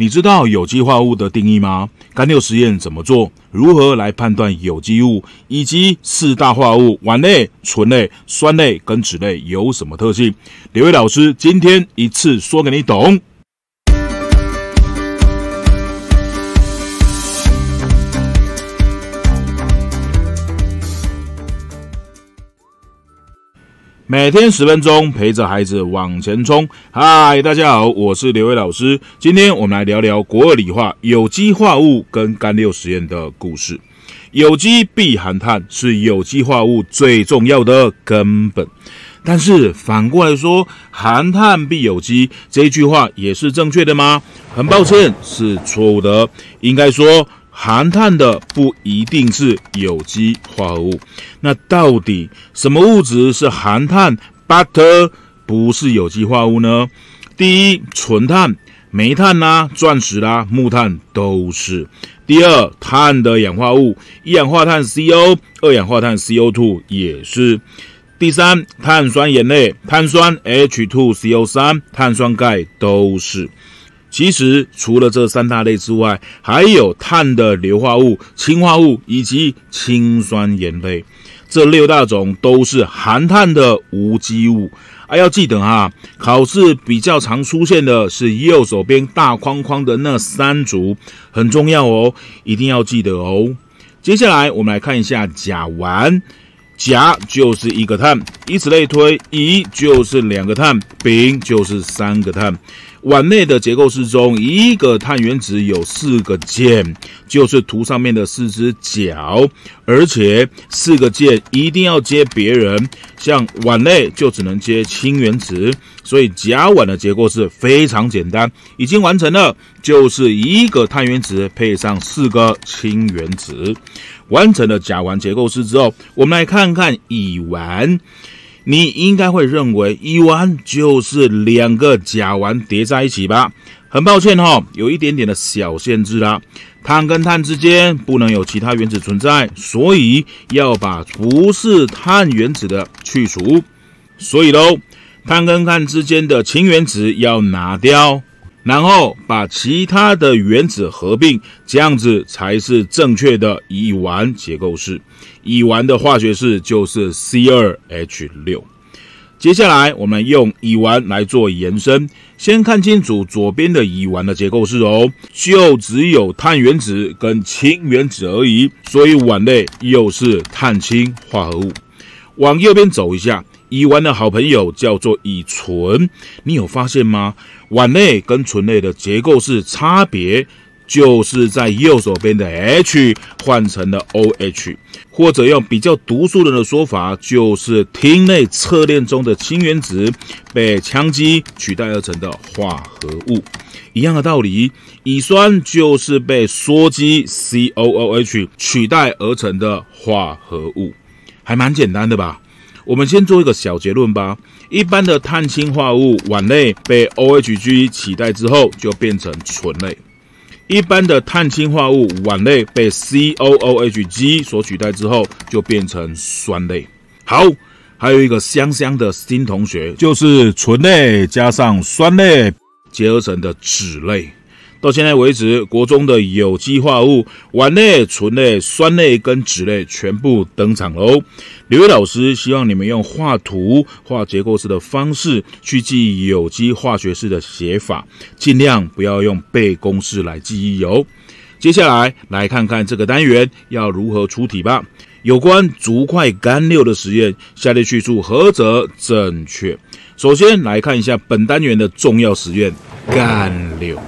你知道有机化合物的定义吗？甘馏实验怎么做？如何来判断有机物？以及四大化合物：烷类、醇类、酸类跟酯类有什么特性？李威老师今天一次说给你懂。每天十分钟，陪着孩子往前冲。嗨，大家好，我是刘伟老师。今天我们来聊聊国二理化有机化物跟干六实验的故事。有机必含碳是有机化物最重要的根本，但是反过来说，含碳必有机这一句话也是正确的吗？很抱歉，是错误的。应该说。含碳的不一定是有机化合物，那到底什么物质是含碳？Butter 不是有机化合物呢？第一，纯碳、煤炭啦、钻石啦、木炭都是；第二，碳的氧化物，一氧化碳 CO、二氧化碳 CO2 也是；第三，碳酸盐类，碳酸 H2CO3、碳酸钙都是。其实，除了这三大类之外，还有碳的硫化物、氰化物以及氰酸盐类，这六大种都是含碳的无机物。啊，要记得啊，考试比较常出现的是右手边大框框的那三组，很重要哦，一定要记得哦。接下来，我们来看一下甲烷。甲就是一个碳，以此类推，乙就是两个碳，丙就是三个碳。碗内的结构式中，一个碳原子有四个键，就是图上面的四只脚，而且四个键一定要接别人。像碗内就只能接氢原子，所以甲碗的结构式非常简单，已经完成了，就是一个碳原子配上四个氢原子。完成了甲烷结构式之后，我们来看看乙烷。你应该会认为乙烷就是两个甲烷叠在一起吧？很抱歉哈，有一点点的小限制啦。碳跟碳之间不能有其他原子存在，所以要把不是碳原子的去除。所以喽，碳跟碳之间的氢原子要拿掉。然后把其他的原子合并，这样子才是正确的乙烷结构式。乙烷的化学式就是 C2H6。接下来我们用乙烷来做延伸，先看清楚左边的乙烷的结构式哦，就只有碳原子跟氢原子而已，所以烷类又是碳氢化合物。往右边走一下。乙烷的好朋友叫做乙醇，你有发现吗？烷类跟醇类的结构式差别，就是在右手边的 H 换成了 OH，或者用比较读书人的说法，就是烃类侧链中的氢原子被羟基取代而成的化合物。一样的道理，乙酸就是被羧基 COOH 取代而成的化合物，还蛮简单的吧？我们先做一个小结论吧。一般的碳氢化物烷类被 OHG 取代之后就变成醇类。一般的碳氢化物烷类被 COOHG 所取代之后就变成酸类。好，还有一个香香的新同学，就是醇类加上酸类结合成的酯类。到现在为止，国中的有机化合物、烷类、醇类、酸类跟酯类全部登场喽。刘伟老师希望你们用画图、画结构式的方式去记有机化学式的写法，尽量不要用背公式来记忆哦。接下来来看看这个单元要如何出题吧。有关竹块干馏的实验，下列叙述何者正确？首先来看一下本单元的重要实验——干馏。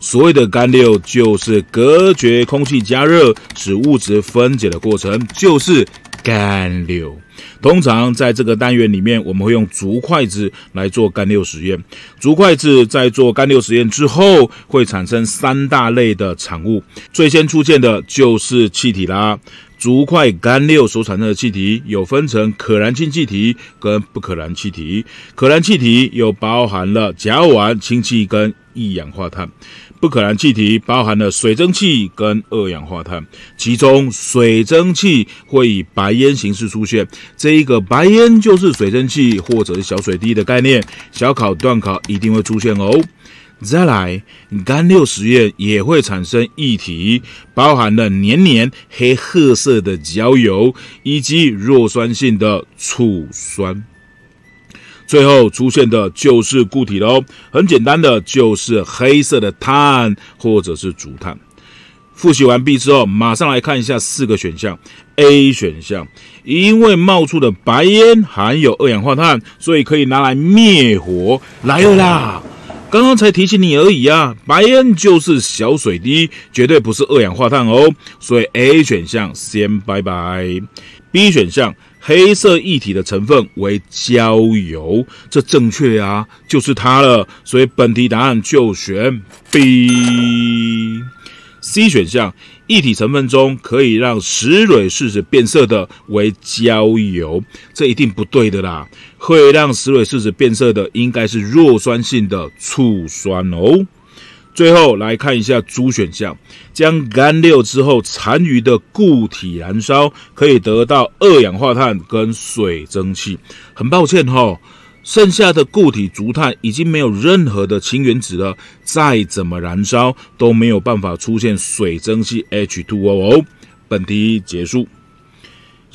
所谓的干馏，就是隔绝空气加热使物质分解的过程，就是干馏。通常在这个单元里面，我们会用竹筷子来做干馏实验。竹筷子在做干馏实验之后，会产生三大类的产物。最先出现的就是气体啦。竹筷干馏所产生的气体，有分成可燃性气体跟不可燃气体。可燃气体又包含了甲烷、氢气跟。一氧化碳，不可燃气体，包含了水蒸气跟二氧化碳，其中水蒸气会以白烟形式出现，这一个白烟就是水蒸气或者是小水滴的概念。小考断考一定会出现哦。再来，干六实验也会产生液体，包含了黏黏黑褐色的焦油以及弱酸性的醋酸。最后出现的就是固体喽，很简单的就是黑色的碳或者是竹炭。复习完毕之后，马上来看一下四个选项。A 选项，因为冒出的白烟含有二氧化碳，所以可以拿来灭火。来了啦，刚刚才提醒你而已啊，白烟就是小水滴，绝对不是二氧化碳哦，所以 A 选项先拜拜。B 选项。黑色液体的成分为焦油，这正确呀，就是它了。所以本题答案就选 B。C 选项，液体成分中可以让石蕊试纸变色的为焦油，这一定不对的啦。会让石蕊试纸变色的应该是弱酸性的醋酸哦。最后来看一下猪选项，将干馏之后残余的固体燃烧，可以得到二氧化碳跟水蒸气。很抱歉哈，剩下的固体竹炭已经没有任何的氢原子了，再怎么燃烧都没有办法出现水蒸气 H2O。本题结束。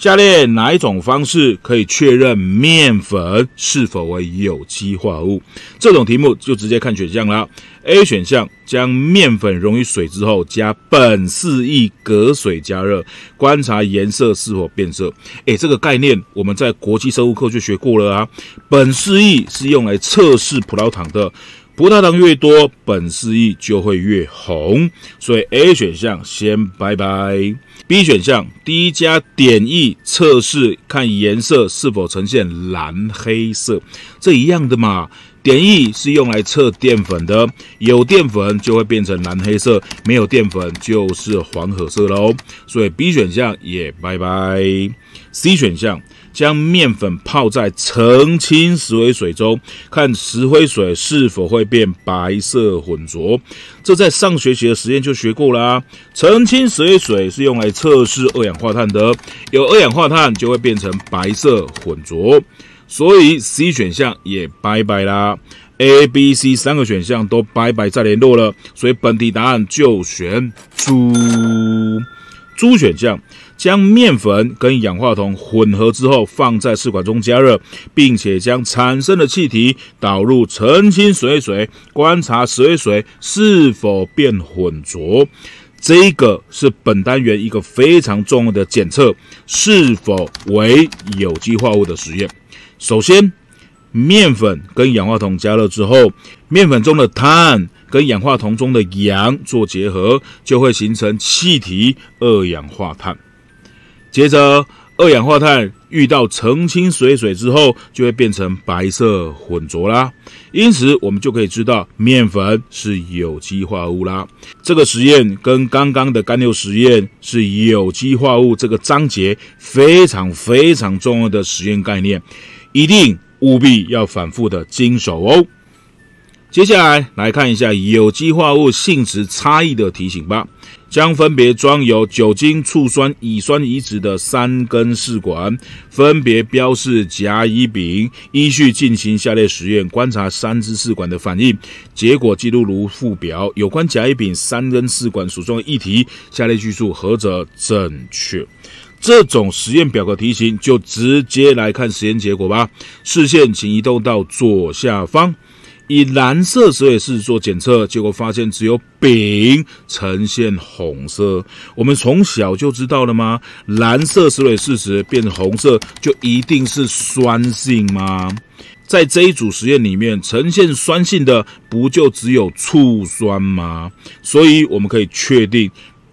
下列哪一种方式可以确认面粉是否为有机化合物？这种题目就直接看选项了。A 选项将面粉溶于水之后，加苯四意隔水加热，观察颜色是否变色。诶，这个概念我们在国际生物课就学过了啊。苯四意是用来测试葡萄糖的，葡萄糖越多，苯四意就会越红。所以 A 选项先拜拜。B 选项，一加点 E 测试，看颜色是否呈现蓝黑色，这一样的嘛？碘液是用来测淀粉的，有淀粉就会变成蓝黑色，没有淀粉就是黄褐色喽。所以 B 选项也拜拜。C 选项将面粉泡在澄清石灰水中，看石灰水是否会变白色浑浊。这在上学期的实验就学过啦。澄清石灰水是用来测试二氧化碳的，有二氧化碳就会变成白色浑浊。所以 C 选项也拜拜啦，A、B、C 三个选项都拜拜，再联络了。所以本题答案就选猪猪选项。将面粉跟氧化铜混合之后，放在试管中加热，并且将产生的气体导入澄清石灰水，观察石灰水是否变浑浊。这个是本单元一个非常重要的检测是否为有机化合物的实验。首先，面粉跟氧化铜加热之后，面粉中的碳跟氧化铜中的氧做结合，就会形成气体二氧化碳。接着，二氧化碳遇到澄清水水之后，就会变成白色浑浊啦。因此，我们就可以知道面粉是有机化合物啦。这个实验跟刚刚的干馏实验是有机化合物这个章节非常非常重要的实验概念。一定务必要反复的经手哦。接下来来看一下有机化合物性质差异的提醒吧。将分别装有酒精、醋酸、乙酸乙酯的三根试管，分别标示甲、乙、丙，依序进行下列实验，观察三支试管的反应结果，记录如附表。有关甲、乙、丙三根试管所中的议题，下列叙述何者正确？这种实验表格题型，就直接来看实验结果吧。视线请移动到左下方，以蓝色石蕊试做检测，结果发现只有丙呈现红色。我们从小就知道了吗？蓝色石蕊试纸变红色就一定是酸性吗？在这一组实验里面，呈现酸性的不就只有醋酸吗？所以我们可以确定。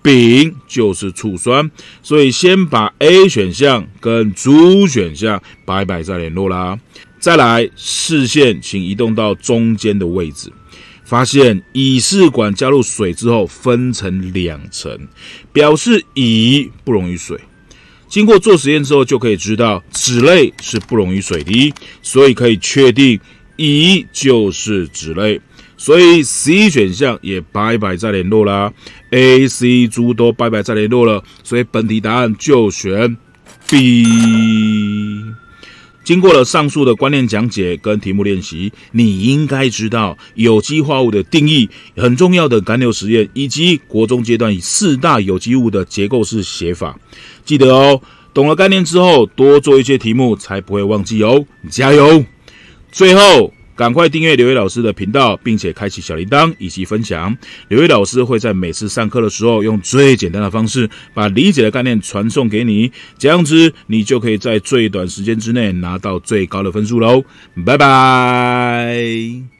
丙就是醋酸，所以先把 A 选项跟 C 选项摆摆再联络啦。再来视线，请移动到中间的位置，发现乙试管加入水之后分成两层，表示乙不溶于水。经过做实验之后，就可以知道酯类是不溶于水的，所以可以确定乙就是酯类。所以 C 选项也拜拜再联络啦，A、C 猪都拜拜再联络了，所以本题答案就选 B。经过了上述的观念讲解跟题目练习，你应该知道有机化合物的定义，很重要的干油实验，以及国中阶段四大有机物的结构式写法。记得哦，懂了概念之后，多做一些题目才不会忘记哦，加油！最后。赶快订阅刘伟老师的频道，并且开启小铃铛以及分享。刘伟老师会在每次上课的时候，用最简单的方式把理解的概念传送给你，这样子你就可以在最短时间之内拿到最高的分数喽。拜拜。